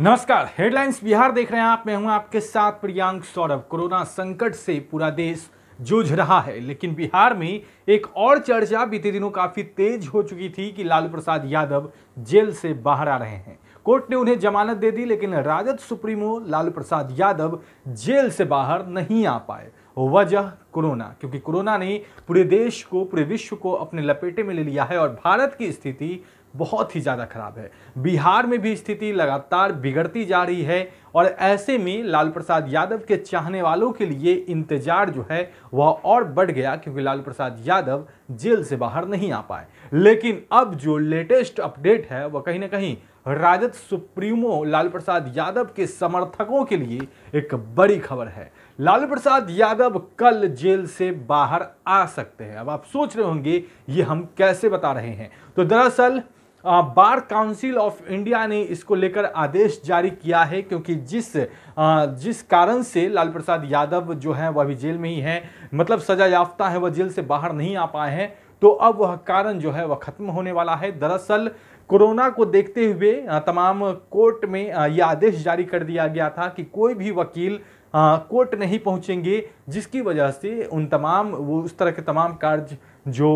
नमस्कार हेडलाइंस बिहार देख रहे हैं आप मैं हूं आपके साथ प्रियांक सौरभ कोरोना संकट से पूरा देश जूझ रहा है लेकिन बिहार में एक और चर्चा बीते दिनों काफी तेज हो चुकी थी कि लालू प्रसाद यादव जेल से बाहर आ रहे हैं कोर्ट ने उन्हें जमानत दे दी लेकिन राजद सुप्रीमो लालू प्रसाद यादव जेल से बाहर नहीं आ पाए वजह कोरोना क्योंकि कोरोना ने पूरे देश को पूरे विश्व को अपने लपेटे में ले लिया है और भारत की स्थिति बहुत ही ज़्यादा खराब है बिहार में भी स्थिति लगातार बिगड़ती जा रही है और ऐसे में लाल प्रसाद यादव के चाहने वालों के लिए इंतजार जो है वह और बढ़ गया क्योंकि लाल प्रसाद यादव जेल से बाहर नहीं आ पाए लेकिन अब जो लेटेस्ट अपडेट है वह कहीं ना कहीं राजद सुप्रीमो लाल प्रसाद यादव के समर्थकों के लिए एक बड़ी खबर है लालू प्रसाद यादव कल जेल से बाहर आ सकते हैं अब आप सोच रहे होंगे ये हम कैसे बता रहे हैं तो दरअसल बार काउंसिल ऑफ इंडिया ने इसको लेकर आदेश जारी किया है क्योंकि जिस जिस कारण से लाल प्रसाद यादव जो है वह अभी जेल में ही है मतलब सजा याफ्ता है वह जेल से बाहर नहीं आ पाए हैं तो अब वह कारण जो है वह खत्म होने वाला है दरअसल कोरोना को देखते हुए तमाम कोर्ट में यह आदेश जारी कर दिया गया था कि कोई भी वकील कोर्ट नहीं पहुंचेंगे जिसकी वजह से उन तमाम वो उस तरह के तमाम कार्य जो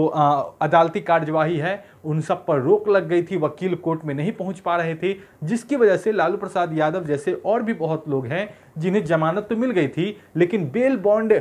अदालती कार्यवाही है उन सब पर रोक लग गई थी वकील कोर्ट में नहीं पहुंच पा रहे थे जिसकी वजह से लालू प्रसाद यादव जैसे और भी बहुत लोग हैं जिन्हें जमानत तो मिल गई थी लेकिन बेल बॉन्ड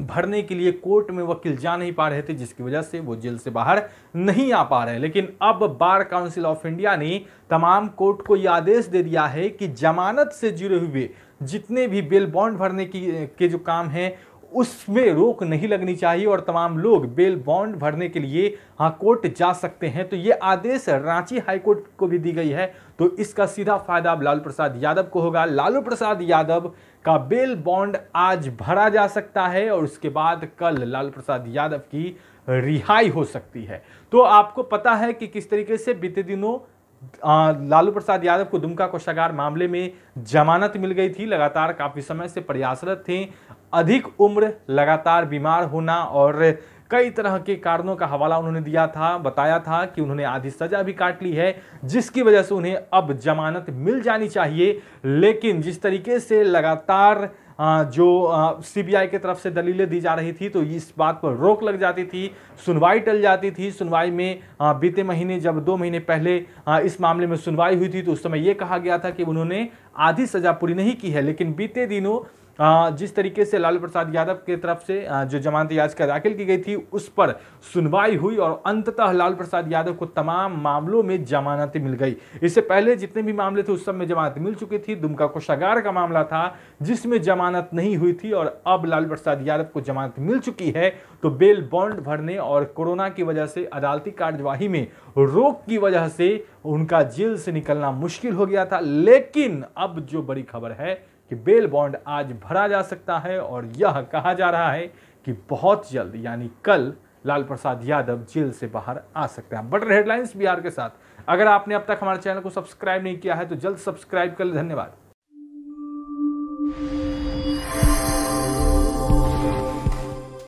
भरने के लिए कोर्ट में वकील जा नहीं पा रहे थे जिसकी वजह से वो जेल से बाहर नहीं आ पा रहे लेकिन अब बार काउंसिल ऑफ इंडिया ने तमाम कोर्ट को यह आदेश दे दिया है कि जमानत से जुड़े हुए जितने भी बेल बॉन्ड भरने की के जो काम हैं उसमें रोक नहीं लगनी चाहिए और तमाम लोग बेल बॉन्ड भरने के लिए हाँ कोर्ट जा सकते हैं तो ये आदेश रांची हाईकोर्ट को भी दी गई है तो इसका सीधा फायदा अब लालू प्रसाद यादव को होगा लालू प्रसाद यादव का बेल बॉन्ड आज भरा जा सकता है और उसके बाद कल लालू प्रसाद यादव की रिहाई हो सकती है तो आपको पता है कि किस तरीके से बीते दिनों लालू प्रसाद यादव को दुमका कोषागार मामले में जमानत मिल गई थी लगातार काफ़ी समय से प्रयासरत थे अधिक उम्र लगातार बीमार होना और कई तरह के कारणों का हवाला उन्होंने दिया था बताया था कि उन्होंने आधी सजा भी काट ली है जिसकी वजह से उन्हें अब जमानत मिल जानी चाहिए लेकिन जिस तरीके से लगातार जो सीबीआई की तरफ से दलीलें दी जा रही थी तो इस बात पर रोक लग जाती थी सुनवाई टल जाती थी सुनवाई में बीते महीने जब दो महीने पहले इस मामले में सुनवाई हुई थी तो उस समय ये कहा गया था कि उन्होंने आधी सजा पूरी नहीं की है लेकिन बीते दिनों जिस तरीके से लालू प्रसाद यादव की तरफ से जो जमानत याचिका दाखिल की गई थी उस पर सुनवाई हुई और अंततः लालू प्रसाद यादव को तमाम मामलों में जमानत मिल गई इससे पहले जितने भी मामले थे उस सब में जमानत मिल चुकी थी दुमका कोषागार का मामला था जिसमें जमानत नहीं हुई थी और अब लालू प्रसाद यादव को जमानत मिल चुकी है तो बेल बॉन्ड भरने और कोरोना की वजह से अदालती कार्यवाही में रोक की वजह से उनका जेल से निकलना मुश्किल हो गया था लेकिन अब जो बड़ी खबर है कि बेल बॉन्ड आज भरा जा सकता है और यह कहा जा रहा है कि बहुत जल्द यानी कल लाल प्रसाद यादव जेल से बाहर आ सकते हैं बटर हेडलाइंस बिहार के साथ अगर आपने अब तक हमारे चैनल को सब्सक्राइब नहीं किया है तो जल्द सब्सक्राइब कर ले धन्यवाद